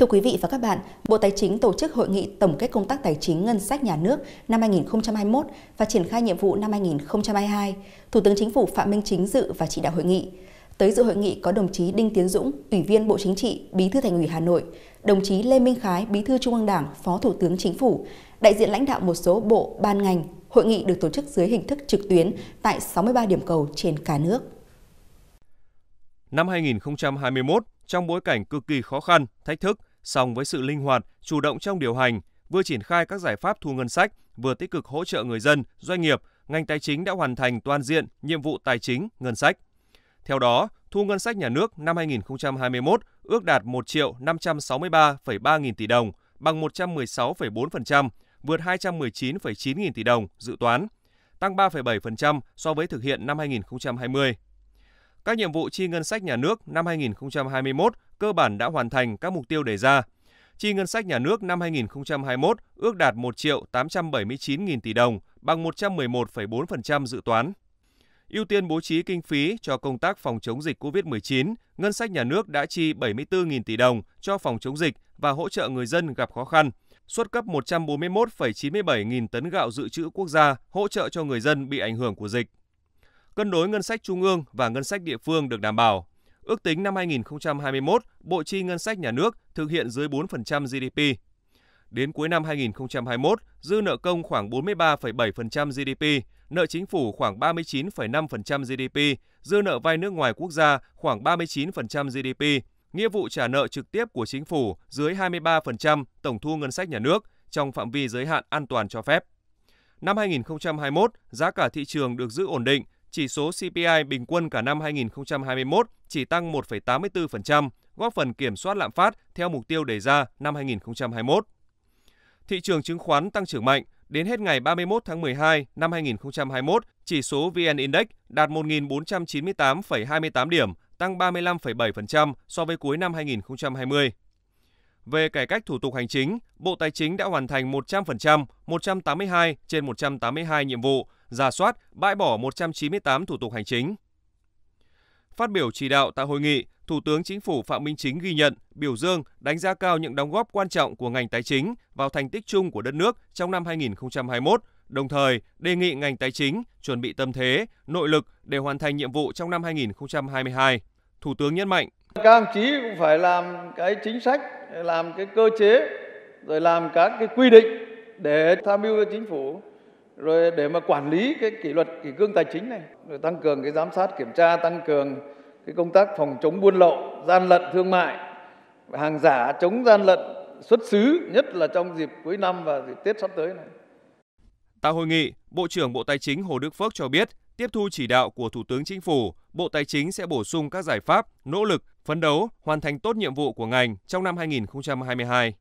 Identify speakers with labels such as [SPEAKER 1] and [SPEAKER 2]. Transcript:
[SPEAKER 1] Thưa quý vị và các bạn, Bộ Tài chính tổ chức hội nghị tổng kết công tác tài chính ngân sách nhà nước năm 2021 và triển khai nhiệm vụ năm 2022. Thủ tướng Chính phủ Phạm Minh Chính dự và chỉ đạo hội nghị. Tới dự hội nghị có đồng chí Đinh Tiến Dũng, Ủy viên Bộ Chính trị, Bí thư Thành ủy Hà Nội, đồng chí Lê Minh Khái, Bí thư Trung ương Đảng, Phó Thủ tướng Chính phủ, đại diện lãnh đạo một số bộ, ban ngành. Hội nghị được tổ chức dưới hình thức trực tuyến tại 63 điểm cầu trên cả nước.
[SPEAKER 2] Năm 2021, trong bối cảnh cực kỳ khó khăn, thách thức, song với sự linh hoạt, chủ động trong điều hành, vừa triển khai các giải pháp thu ngân sách, vừa tích cực hỗ trợ người dân, doanh nghiệp, ngành tài chính đã hoàn thành toàn diện nhiệm vụ tài chính, ngân sách. Theo đó, thu ngân sách nhà nước năm 2021 ước đạt 1 triệu 563,3 nghìn tỷ đồng, bằng 116,4%, vượt 219,9 nghìn tỷ đồng dự toán, tăng 3,7% so với thực hiện năm 2020 các nhiệm vụ chi ngân sách nhà nước năm 2021 cơ bản đã hoàn thành các mục tiêu đề ra. Chi ngân sách nhà nước năm 2021 ước đạt 1 triệu 879 nghìn tỷ đồng, bằng 111,4% dự toán. Ưu tiên bố trí kinh phí cho công tác phòng chống dịch COVID-19, ngân sách nhà nước đã chi 74.000 tỷ đồng cho phòng chống dịch và hỗ trợ người dân gặp khó khăn, xuất cấp 141,97 nghìn tấn gạo dự trữ quốc gia hỗ trợ cho người dân bị ảnh hưởng của dịch cân đối ngân sách trung ương và ngân sách địa phương được đảm bảo. Ước tính năm 2021, bộ chi ngân sách nhà nước thực hiện dưới 4% GDP. Đến cuối năm 2021, dư nợ công khoảng 43,7% GDP, nợ chính phủ khoảng 39,5% GDP, dư nợ vay nước ngoài quốc gia khoảng 39% GDP, nghĩa vụ trả nợ trực tiếp của chính phủ dưới 23% tổng thu ngân sách nhà nước trong phạm vi giới hạn an toàn cho phép. Năm 2021, giá cả thị trường được giữ ổn định chỉ số CPI bình quân cả năm 2021 chỉ tăng 1,84%, góp phần kiểm soát lạm phát theo mục tiêu đề ra năm 2021. Thị trường chứng khoán tăng trưởng mạnh, đến hết ngày 31 tháng 12 năm 2021, chỉ số VN Index đạt 1.498,28 điểm, tăng 35,7% so với cuối năm 2020. Về cải cách thủ tục hành chính, Bộ Tài chính đã hoàn thành 100%, 182 trên 182 nhiệm vụ, giả soát, bãi bỏ 198 thủ tục hành chính. Phát biểu chỉ đạo tại hội nghị, Thủ tướng Chính phủ Phạm Minh Chính ghi nhận, biểu dương, đánh giá cao những đóng góp quan trọng của ngành tài chính vào thành tích chung của đất nước trong năm 2021, đồng thời đề nghị ngành tài chính chuẩn bị tâm thế, nội lực để hoàn thành nhiệm vụ trong năm 2022. Thủ tướng nhấn mạnh, các ông chí cũng phải làm
[SPEAKER 3] cái chính sách, làm cái cơ chế, rồi làm các cái quy định để tham mưu cho chính phủ rồi để mà quản lý cái kỷ luật kỷ cương tài chính này rồi tăng cường cái giám sát kiểm tra tăng cường cái công tác phòng chống buôn lậu gian lận thương mại hàng giả chống gian lận xuất xứ nhất là trong dịp cuối năm và dịp Tết sắp tới này.
[SPEAKER 2] Tại hội nghị, Bộ trưởng Bộ Tài chính Hồ Đức Phước cho biết tiếp thu chỉ đạo của Thủ tướng Chính phủ Bộ Tài chính sẽ bổ sung các giải pháp, nỗ lực, phấn đấu hoàn thành tốt nhiệm vụ của ngành trong năm 2022.